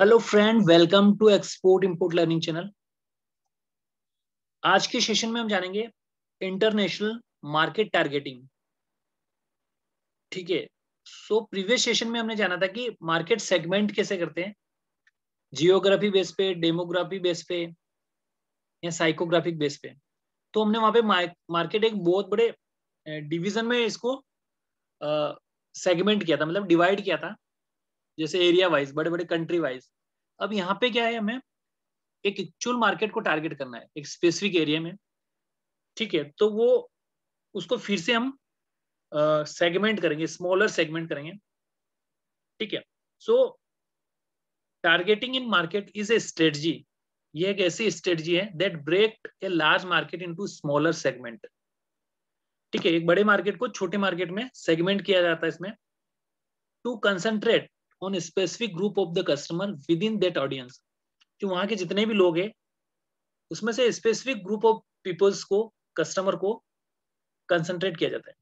hello friend welcome to export import learning channel आज के session में हम जानेंगे इंटरनेशनल मार्केट टारगेटिंग ठीक है सो प्रीवियस सेशन में हमने जाना था कि मार्केट सेगमेंट कैसे करते हैं जियोग्राफी बेस पे डेमोग्राफी बेस पे या साइकोग्राफिक बेस पे तो हमने वहां पे मार्केट एक बहुत बड़े डिविजन में इसको सेगमेंट किया था मतलब डिवाइड किया था जैसे एरिया वाइज बड़े बड़े कंट्री वाइज अब यहाँ पे क्या है हमें एक एक्चुअल मार्केट को टारगेट करना है एक स्पेसिफिक एरिया में ठीक है तो वो उसको फिर से हम सेगमेंट uh, करेंगे स्मॉलर सेगमेंट करेंगे ठीक है so targeting in market is a strategy ये एक ऐसी स्ट्रेटजी है that break a large market into smaller segment ठीक है एक बड़े मार्केट को छोटे मार्केट में सेगमेंट किया जाता है इसमें to concentrate on specific group of the customer within that audience कि वहां के जितने भी लोग हैं उसमें से स्पेसिफिक ग्रुप ऑफ पीपल्स को कस्टमर को कंसंट्रेट किया जाता है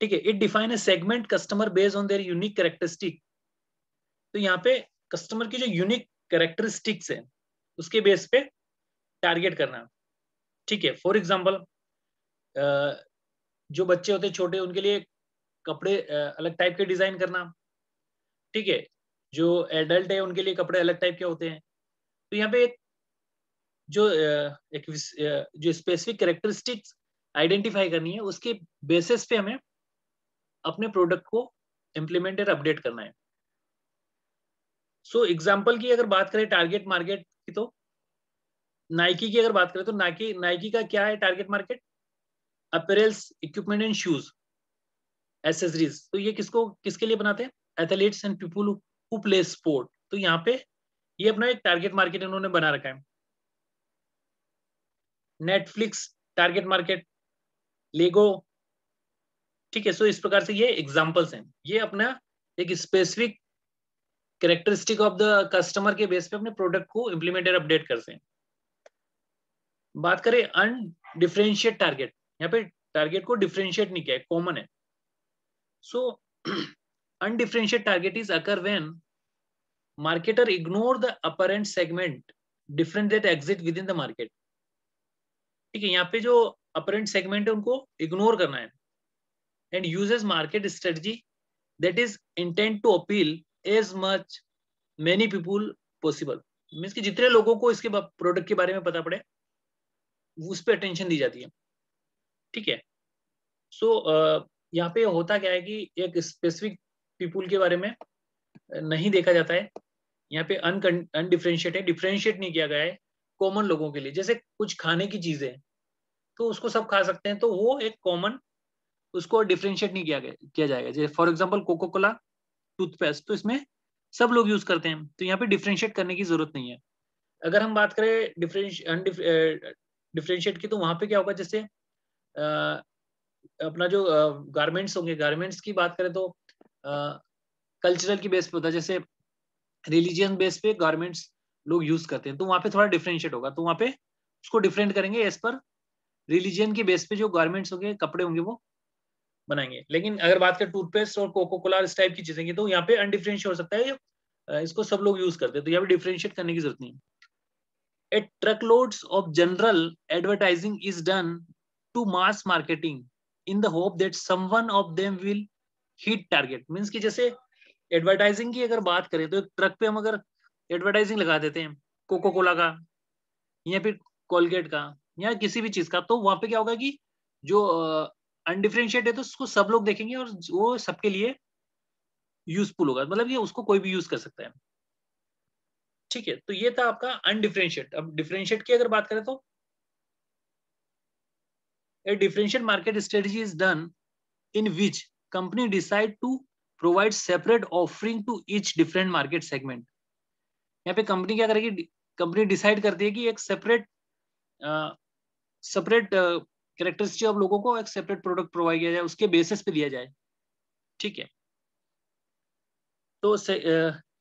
ठीक है it define a segment customer based on their unique characteristic तो यहाँ पे कस्टमर की जो यूनिक कैरेक्टरिस्टिक्स है उसके बेस पे टारगेट करना ठीक है फॉर एग्जाम्पल जो बच्चे होते छोटे उनके लिए कपड़े अलग टाइप के डिजाइन करना ठीक है जो एडल्ट है उनके लिए कपड़े अलग टाइप के होते हैं तो यहाँ पे जो एक जो स्पेसिफिक करेक्टरिस्टिक्स आइडेंटिफाई करनी है उसके बेसिस पे हमें अपने प्रोडक्ट को इम्प्लीमेंट और अपडेट करना है सो so, एग्जाम्पल की अगर बात करें टारगेट मार्केट की तो नाइकी की अगर बात करें तो नाइकी नाइकी का क्या है target market apparels equipment and shoes accessories तो ये किसको किसके लिए बनाते हैं athletes and people who play sport तो यहाँ पे ये अपना एक टारगेट मार्केट इन्होंने बना रखा है नेटफ्लिक्स टारगेट मार्केट लेगो ठीक है सो इस प्रकार से ये एग्जाम्पल्स हैं ये अपना एक specific characteristic of the customer के बेस पे अपने प्रोडक्ट को इम्प्लीमेंट और अपडेट करते हैं बात करें अनडिफ्रेंशिएट टारगेट यहाँ पे टारगेट को डिफ्रेंशिएट नहीं किया है कॉमन है सो so, undifferentiated target is occur when marketer ignore the apparent segment different that exit within the market ठीक है यहाँ पे जो अपरेंट सेगमेंट है उनको इग्नोर करना है and uses market strategy that is intent to appeal as much many people possible means कि जितने लोगों को इसके प्रोडक्ट के बारे में पता पड़े उस पर अटेंशन दी जाती है ठीक है सो so, uh, यहाँ पे होता क्या है कि एक स्पेसिफिक पीपुल के बारे में नहीं देखा जाता है यहाँ पे अनडिफ्रेंशिएट है डिफ्रेंशिएट नहीं किया गया है कॉमन लोगों के लिए जैसे कुछ खाने की चीजें तो उसको सब खा सकते हैं तो वो एक कॉमन उसको डिफ्रेंशिएट नहीं किया गया किया जाएगा जैसे for example Coca Cola toothpaste तो इसमें सब लोग यूज करते हैं तो यहाँ पे डिफ्रेंशिएट करने की जरूरत नहीं है अगर हम बात करें डिफ्रेंशिएट की तो वहां पे क्या होगा जैसे अपना जो गारमेंट्स होंगे गारमेंट्स की बात करें तो कल्चरल की बेस पे होता है जैसे रिलीजियन बेस पे गारमेंट्स लोग यूज करते हैं तो वहां पे थोड़ा डिफ्रेंशिएट होगा तो वहां पे उसको डिफरेंट करेंगे एज पर रिलीजियन के बेस पे जो गारमेंट्स होंगे कपड़े होंगे वो बनाएंगे लेकिन अगर बात करें टूथपेस्ट और कोको कोला इस टाइप की चीजें तो यहाँ पे अनडिफ्रेंशिएट हो सकता है ये इसको सब लोग यूज करते हैं तो यहाँ पे डिफ्रेंशिएट करने की जरूरत नहीं a truck loads of general advertising is done to mass marketing in the hope that someone of them will hit target means की जैसे एडवर्टाइजिंग की अगर बात करें तो एक ट्रक पे हम अगर एडवर्टाइजिंग लगा देते हैं कोको कोला का या फिर कोलगेट का या किसी भी चीज का तो वहां पे क्या होगा कि जो अनडिफ्रेंशिएट है तो उसको सब लोग देखेंगे और वो सबके लिए यूजफुल होगा मतलब ये उसको कोई भी यूज कर सकता है ठीक है तो ये था आपका अनडिफ्रेंशिएट अब डिफ्रेंशिएट की अगर बात करें तो a differential market strategy is done in which company decide to provide separate offering to each different market segment यहाँ पे कंपनी क्या करेगी कंपनी डिसाइड करती है कि एक सेपरेट सेपरेट कैरेक्टरिस्टिक ऑफ लोगों को एक सेपरेट प्रोडक्ट प्रोवाइड किया जाए उसके बेसिस पे दिया जाए ठीक है तो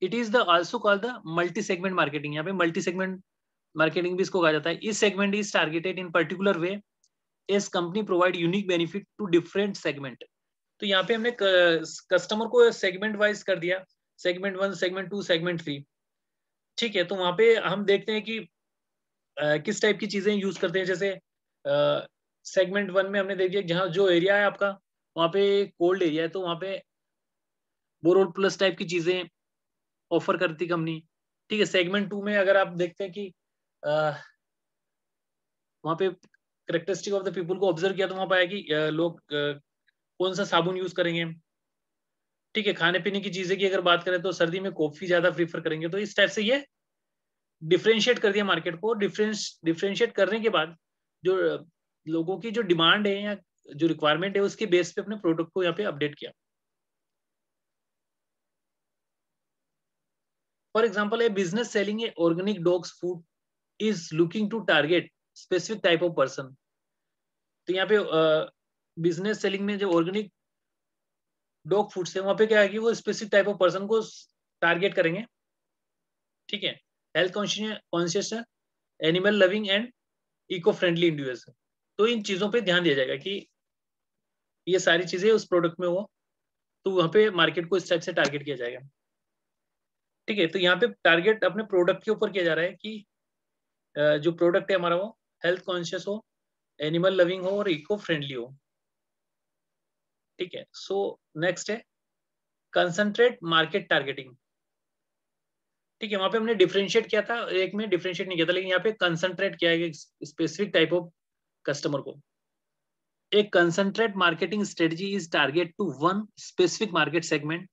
it is the also call the multi segment marketing यहाँ पे मल्टी सेगमेंट मार्केटिंग भी इसको कहा जाता है इस segment is targeted in particular way as company provide unique benefit to different segment तो यहाँ पे हमने कस्टमर को सेगमेंट वाइज कर दिया segment one segment two segment three ठीक है तो वहां पे हम देखते हैं कि आ, किस टाइप की चीजें यूज करते हैं जैसे सेगमेंट वन में हमने देख लिया जहां जो एरिया है आपका वहां पे कोल्ड एरिया है तो वहां पे बोरोड प्लस टाइप की चीजें ऑफर करती कंपनी ठीक है सेगमेंट टू में अगर आप देखते हैं कि वहां पे करेक्टरिस्टिक ऑफ द पीपल को ऑब्जर्व किया तो वहाँ पाया कि लोग कौन सा साबुन यूज करेंगे ठीक है खाने पीने की चीजें की अगर बात करें तो सर्दी में कॉफी ज्यादा प्रीफर करेंगे तो इस टाइप से ये डिफ्रेंशिएट कर दिया मार्केट को डिफरेंस डिफ्रेंशिएट करने के बाद जो लोगों की जो डिमांड है या जो रिक्वायरमेंट है उसके बेस पे अपने प्रोडक्ट को यहाँ पे अपडेट किया for example a business selling a organic dogs food is looking to target specific type of person तो यहाँ पे बिजनेस सेलिंग में जो ऑर्गेनिक डॉग फूड्स है वहां पे क्या है कि वो स्पेसिफिक टाइप ऑफ पर्सन को टारगेट करेंगे ठीक है health conscious animal loving and eco friendly individual तो इन चीजों पे ध्यान दिया जाएगा कि ये सारी चीजें उस प्रोडक्ट में हो तो वहां पे मार्केट को इस टाइप से टारगेट किया जाएगा ठीक है तो यहाँ पे टारगेट अपने प्रोडक्ट के ऊपर किया जा रहा है कि जो प्रोडक्ट है हमारा वो हेल्थ कॉन्शियस हो एनिमल लविंग हो और इको फ्रेंडली हो ठीक है सो नेक्स्ट है कंसंट्रेट मार्केट टारगेटिंग ठीक है वहां पे हमने डिफ्रेंशिएट किया था एक में डिफ्रेंशिएट नहीं किया था लेकिन यहाँ पे कंसंट्रेट किया है स्पेसिफिक टाइप ऑफ कस्टमर को एक concentrate marketing strategy is target to one specific market segment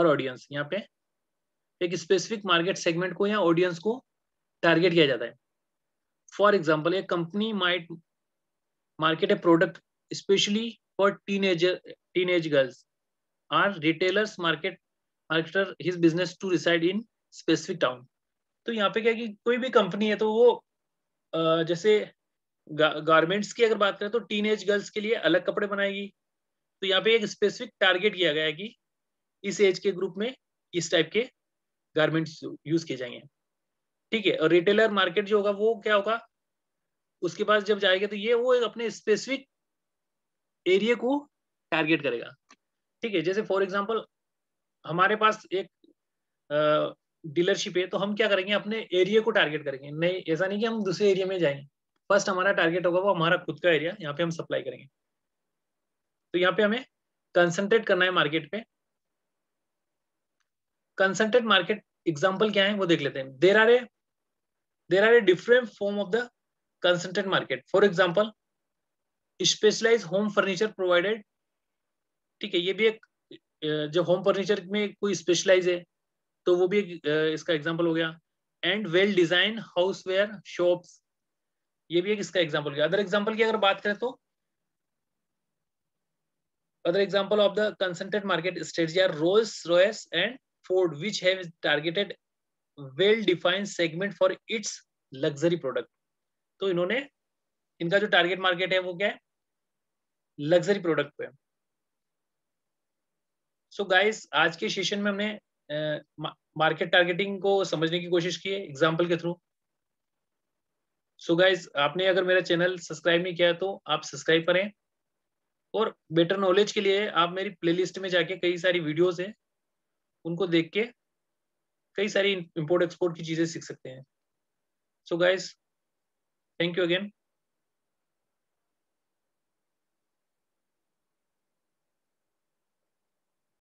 और ऑडियंस यहाँ पे एक स्पेसिफिक मार्केट सेगमेंट को या ऑडियंस को टारगेट किया जाता है फॉर एग्जाम्पल एक company might market a product specially for teenager teenage girls are retailers market after his business to reside in specific town तो यहाँ पे क्या कि कोई भी कंपनी है तो वो जैसे गारमेंट्स की अगर बात करें तो टीनेज गर्ल्स के लिए अलग कपड़े बनाएगी तो यहाँ पे एक स्पेसिफिक टारगेट किया गया है कि इस एज के ग्रुप में इस टाइप के गारमेंट्स यूज किए जाएंगे ठीक है और रिटेलर मार्केट जो होगा वो क्या होगा उसके पास जब जाएगा तो ये वो अपने स्पेसिफिक एरिया को टारगेट करेगा ठीक है जैसे फॉर एग्जाम्पल हमारे पास एक डीलरशिप है तो हम क्या करेंगे अपने एरिया को टारगेट करेंगे नहीं ऐसा नहीं कि हम दूसरे एरिया में जाएंगे फर्स्ट हमारा टारगेट होगा वो हमारा खुद का एरिया यहाँ पे हम सप्लाई करेंगे तो यहाँ पे हमें कंसंट्रेट करना है मार्केट पे कंसंट्रेट मार्केट एग्जाम्पल क्या है वो देख लेते हैं there are a there are a different form of the concentrate market for example specialise home furniture provided ठीक है ये भी एक जो होम फर्नीचर में कोई स्पेशलाइज है तो वो भी एक, इसका एग्जाम्पल हो गया and well design houseware shops ये भी एक इसका एग्जाम्पल हो गया अदर एग्जाम्पल की अगर बात करें तो other example of the concentrate market strategy are Rolls Royce and Ford which have targeted well defined segment for its luxury product तो इन्होंने इनका जो टारगेट मार्केट है वो क्या है लग्जरी प्रोडक्ट पे सो so गाइस आज के सेशन में हमने मार्केट टारगेटिंग को समझने की कोशिश की है एग्जाम्पल के थ्रू सो गाइस आपने अगर मेरा चैनल सब्सक्राइब नहीं किया तो आप सब्सक्राइब करें और बेटर नॉलेज के लिए आप मेरी प्लेलिस्ट में जाके कई सारी वीडियोस हैं उनको देख के कई सारी इंपोर्ट एक्सपोर्ट की चीजें सीख सकते हैं so guys thank you again